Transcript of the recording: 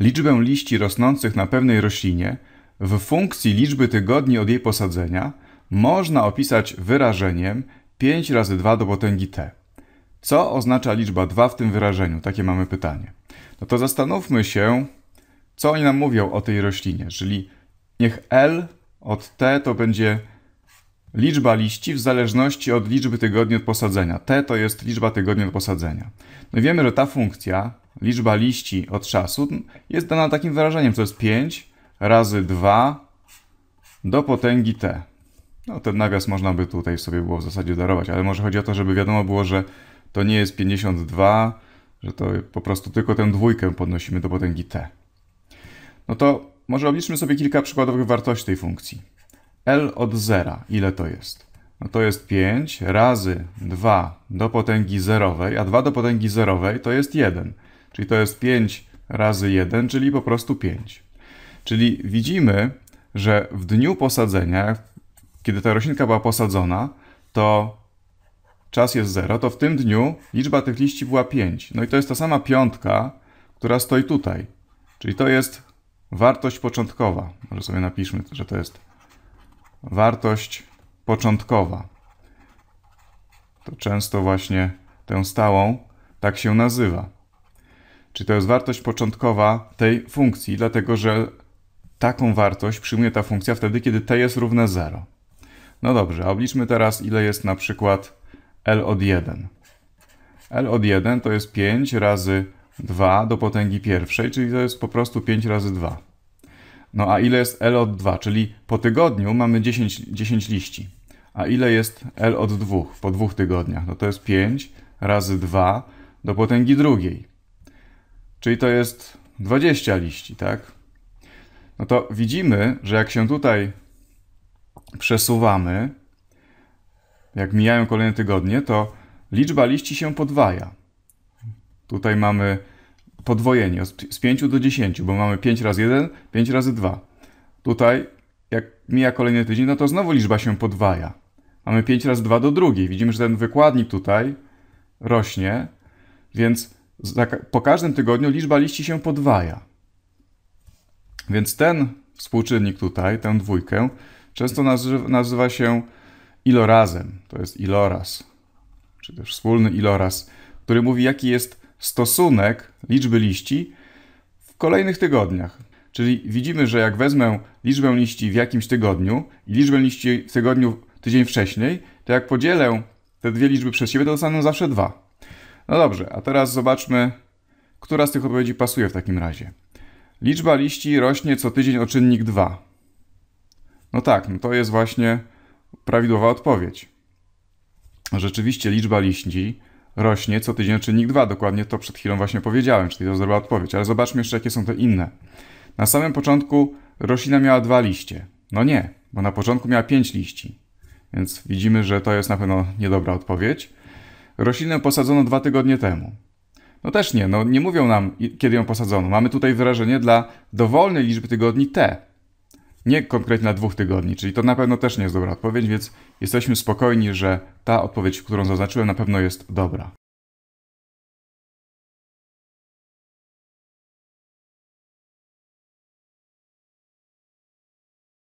liczbę liści rosnących na pewnej roślinie w funkcji liczby tygodni od jej posadzenia można opisać wyrażeniem 5 razy 2 do potęgi t. Co oznacza liczba 2 w tym wyrażeniu? Takie mamy pytanie. No to zastanówmy się, co oni nam mówią o tej roślinie. Czyli niech L od T to będzie liczba liści w zależności od liczby tygodni od posadzenia. T to jest liczba tygodni od posadzenia. No wiemy, że ta funkcja liczba liści od czasu jest dana takim wyrażeniem, to jest 5 razy 2 do potęgi t. No ten nawias można by tutaj sobie było w zasadzie darować, ale może chodzi o to, żeby wiadomo było, że to nie jest 52, że to po prostu tylko tę dwójkę podnosimy do potęgi t. No to może obliczmy sobie kilka przykładowych wartości tej funkcji. L od 0, ile to jest? No to jest 5 razy 2 do potęgi zerowej, a 2 do potęgi zerowej to jest 1. Czyli to jest 5 razy 1, czyli po prostu 5. Czyli widzimy, że w dniu posadzenia, kiedy ta roślinka była posadzona, to czas jest 0, to w tym dniu liczba tych liści była 5. No i to jest ta sama piątka, która stoi tutaj. Czyli to jest wartość początkowa. Może sobie napiszmy, że to jest wartość początkowa. To często właśnie tę stałą tak się nazywa. Czy to jest wartość początkowa tej funkcji, dlatego że taką wartość przyjmuje ta funkcja wtedy, kiedy t jest równe 0. No dobrze, a obliczmy teraz, ile jest na przykład L od 1. L od 1 to jest 5 razy 2 do potęgi pierwszej, czyli to jest po prostu 5 razy 2. No a ile jest L od 2? Czyli po tygodniu mamy 10, 10 liści. A ile jest L od 2 po dwóch tygodniach? No to jest 5 razy 2 do potęgi drugiej czyli to jest 20 liści, tak? No to widzimy, że jak się tutaj przesuwamy, jak mijają kolejne tygodnie, to liczba liści się podwaja. Tutaj mamy podwojenie z 5 do 10, bo mamy 5 razy 1, 5 razy 2. Tutaj, jak mija kolejny tydzień, no to znowu liczba się podwaja. Mamy 5 razy 2 do drugiej. Widzimy, że ten wykładnik tutaj rośnie, więc po każdym tygodniu liczba liści się podwaja. Więc ten współczynnik tutaj, tę dwójkę, często nazywa się ilorazem. To jest iloraz, czy też wspólny iloraz, który mówi, jaki jest stosunek liczby liści w kolejnych tygodniach. Czyli widzimy, że jak wezmę liczbę liści w jakimś tygodniu i liczbę liści w tygodniu tydzień wcześniej, to jak podzielę te dwie liczby przez siebie, to dostanę zawsze dwa. No dobrze, a teraz zobaczmy, która z tych odpowiedzi pasuje w takim razie. Liczba liści rośnie co tydzień o czynnik 2. No tak, no to jest właśnie prawidłowa odpowiedź. Rzeczywiście liczba liści rośnie co tydzień o czynnik 2. Dokładnie to przed chwilą właśnie powiedziałem, czyli to zdrowa odpowiedź. Ale zobaczmy jeszcze, jakie są te inne. Na samym początku roślina miała dwa liście. No nie, bo na początku miała pięć liści. Więc widzimy, że to jest na pewno niedobra odpowiedź. Roślinę posadzono dwa tygodnie temu. No też nie, no nie mówią nam, kiedy ją posadzono. Mamy tutaj wyrażenie dla dowolnej liczby tygodni T. Nie konkretnie dla dwóch tygodni, czyli to na pewno też nie jest dobra odpowiedź, więc jesteśmy spokojni, że ta odpowiedź, którą zaznaczyłem, na pewno jest dobra.